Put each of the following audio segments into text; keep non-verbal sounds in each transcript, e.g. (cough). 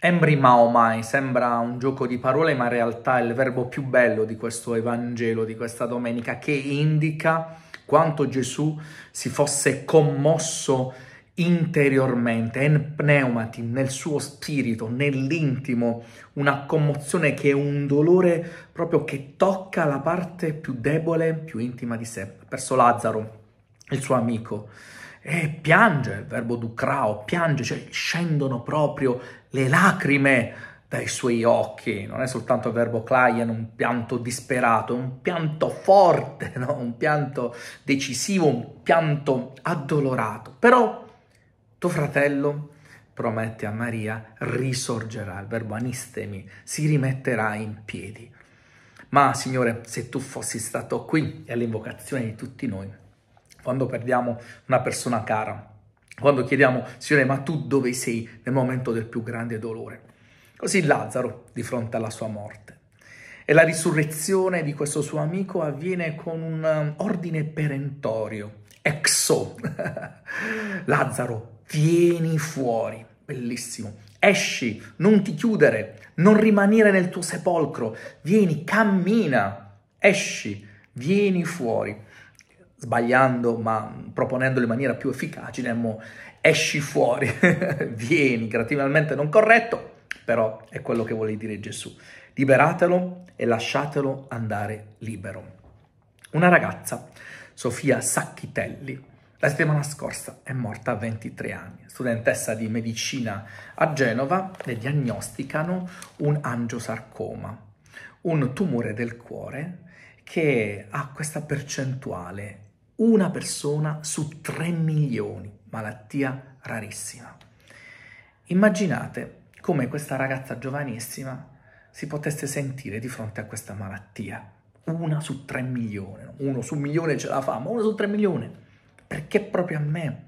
Embri Maomai sembra un gioco di parole, ma in realtà è il verbo più bello di questo Evangelo, di questa domenica, che indica quanto Gesù si fosse commosso interiormente, en pneumati, nel suo spirito, nell'intimo, una commozione che è un dolore proprio che tocca la parte più debole, più intima di sé. verso Lazzaro, il suo amico e piange, il verbo ducrao, piange, cioè scendono proprio le lacrime dai suoi occhi, non è soltanto il verbo client, un pianto disperato, un pianto forte, (laughs) no? un pianto decisivo, un pianto addolorato. Però tuo fratello promette a Maria, risorgerà, il verbo anistemi, si rimetterà in piedi. Ma Signore, se tu fossi stato qui, è l'invocazione di tutti noi, quando perdiamo una persona cara, quando chiediamo, Signore, ma tu dove sei nel momento del più grande dolore? Così Lazzaro di fronte alla sua morte. E la risurrezione di questo suo amico avviene con un um, ordine perentorio, exo. (laughs) Lazzaro, vieni fuori, bellissimo. Esci, non ti chiudere, non rimanere nel tuo sepolcro, vieni, cammina, esci, vieni fuori sbagliando ma proponendolo in maniera più efficace, diremmo esci fuori, (laughs) vieni, creativamente non corretto, però è quello che vuole dire Gesù. Liberatelo e lasciatelo andare libero. Una ragazza, Sofia Sacchitelli, la settimana scorsa è morta a 23 anni, studentessa di medicina a Genova, le diagnosticano un angiosarcoma, un tumore del cuore che ha questa percentuale una persona su 3 milioni, malattia rarissima. Immaginate come questa ragazza giovanissima si potesse sentire di fronte a questa malattia. Una su 3 milioni, uno su un milione ce la fa, ma uno su 3 milioni. Perché proprio a me?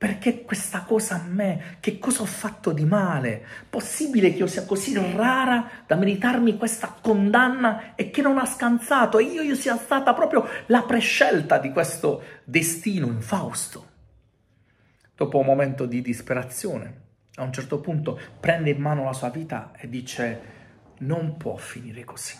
Perché questa cosa a me? Che cosa ho fatto di male? Possibile che io sia così rara da meritarmi questa condanna e che non ha scansato e io, io sia stata proprio la prescelta di questo destino infausto? Dopo un momento di disperazione, a un certo punto prende in mano la sua vita e dice non può finire così.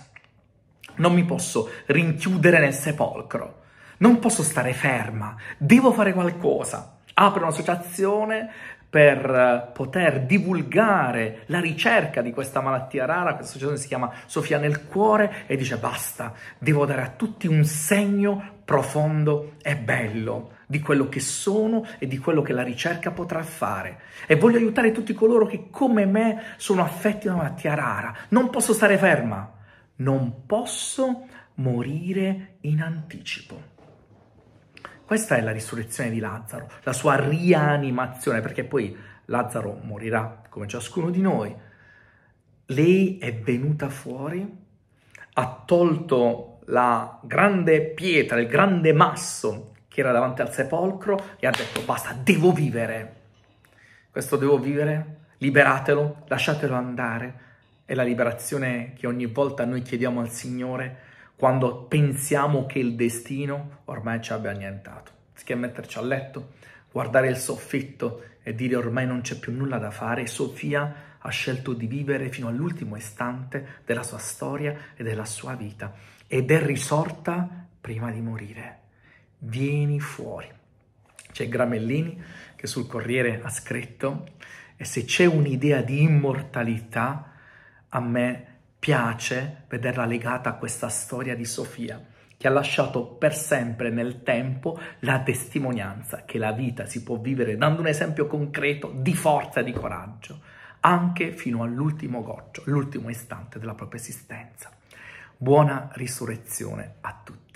Non mi posso rinchiudere nel sepolcro. Non posso stare ferma. Devo fare qualcosa apre un'associazione per eh, poter divulgare la ricerca di questa malattia rara, questa associazione si chiama Sofia nel cuore e dice basta, devo dare a tutti un segno profondo e bello di quello che sono e di quello che la ricerca potrà fare. E voglio aiutare tutti coloro che come me sono affetti da una malattia rara. Non posso stare ferma, non posso morire in anticipo. Questa è la risurrezione di Lazzaro, la sua rianimazione, perché poi Lazzaro morirà come ciascuno di noi. Lei è venuta fuori, ha tolto la grande pietra, il grande masso che era davanti al sepolcro e ha detto basta, devo vivere. Questo devo vivere, liberatelo, lasciatelo andare. È la liberazione che ogni volta noi chiediamo al Signore quando pensiamo che il destino ormai ci abbia annientato. Anziché metterci a letto, guardare il soffitto e dire ormai non c'è più nulla da fare, Sofia ha scelto di vivere fino all'ultimo istante della sua storia e della sua vita ed è risorta prima di morire. Vieni fuori. C'è Gramellini che sul Corriere ha scritto e se c'è un'idea di immortalità a me piace vederla legata a questa storia di Sofia, che ha lasciato per sempre nel tempo la testimonianza che la vita si può vivere dando un esempio concreto di forza e di coraggio, anche fino all'ultimo goccio, l'ultimo istante della propria esistenza. Buona risurrezione a tutti.